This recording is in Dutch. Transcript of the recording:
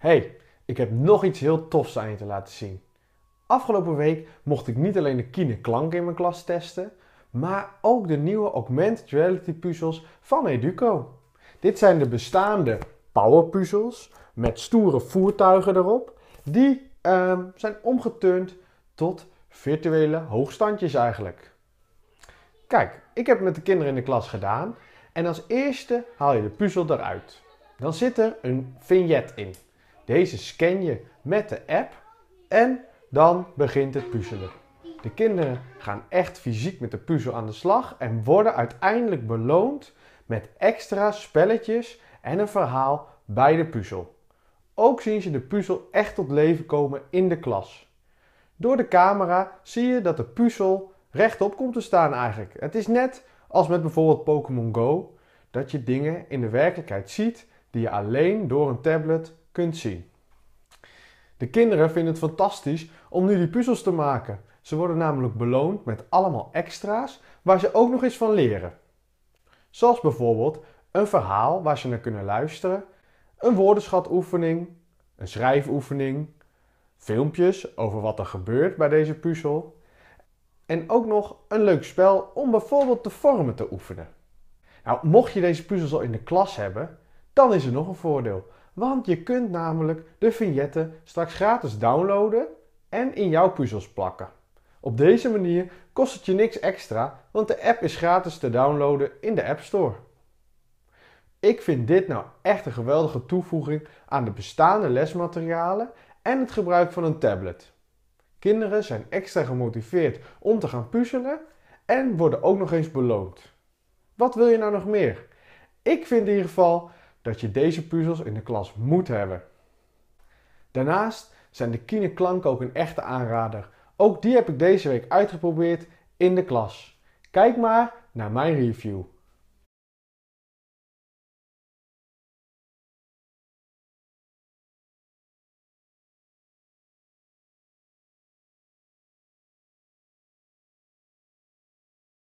Hey, ik heb nog iets heel tofs aan je te laten zien. Afgelopen week mocht ik niet alleen de kine klank in mijn klas testen, maar ook de nieuwe augmented reality puzzels van Educo. Dit zijn de bestaande powerpuzzels met stoere voertuigen erop. Die ehm, zijn omgeturnd tot virtuele hoogstandjes eigenlijk. Kijk, ik heb het met de kinderen in de klas gedaan en als eerste haal je de puzzel eruit. Dan zit er een vignet in. Deze scan je met de app en dan begint het puzzelen. De kinderen gaan echt fysiek met de puzzel aan de slag en worden uiteindelijk beloond met extra spelletjes en een verhaal bij de puzzel. Ook zien ze de puzzel echt tot leven komen in de klas. Door de camera zie je dat de puzzel rechtop komt te staan eigenlijk. Het is net als met bijvoorbeeld Pokémon Go dat je dingen in de werkelijkheid ziet die je alleen door een tablet kunt zien. De kinderen vinden het fantastisch om nu die puzzels te maken. Ze worden namelijk beloond met allemaal extra's waar ze ook nog eens van leren. Zoals bijvoorbeeld een verhaal waar ze naar kunnen luisteren, een woordenschatoefening, een schrijfoefening, filmpjes over wat er gebeurt bij deze puzzel en ook nog een leuk spel om bijvoorbeeld de vormen te oefenen. Nou, mocht je deze puzzels al in de klas hebben, dan is er nog een voordeel. Want je kunt namelijk de vignetten straks gratis downloaden en in jouw puzzels plakken. Op deze manier kost het je niks extra, want de app is gratis te downloaden in de App Store. Ik vind dit nou echt een geweldige toevoeging aan de bestaande lesmaterialen en het gebruik van een tablet. Kinderen zijn extra gemotiveerd om te gaan puzzelen en worden ook nog eens beloond. Wat wil je nou nog meer? Ik vind in ieder geval dat je deze puzzels in de klas moet hebben. Daarnaast zijn de kineklanken ook een echte aanrader. Ook die heb ik deze week uitgeprobeerd in de klas. Kijk maar naar mijn review.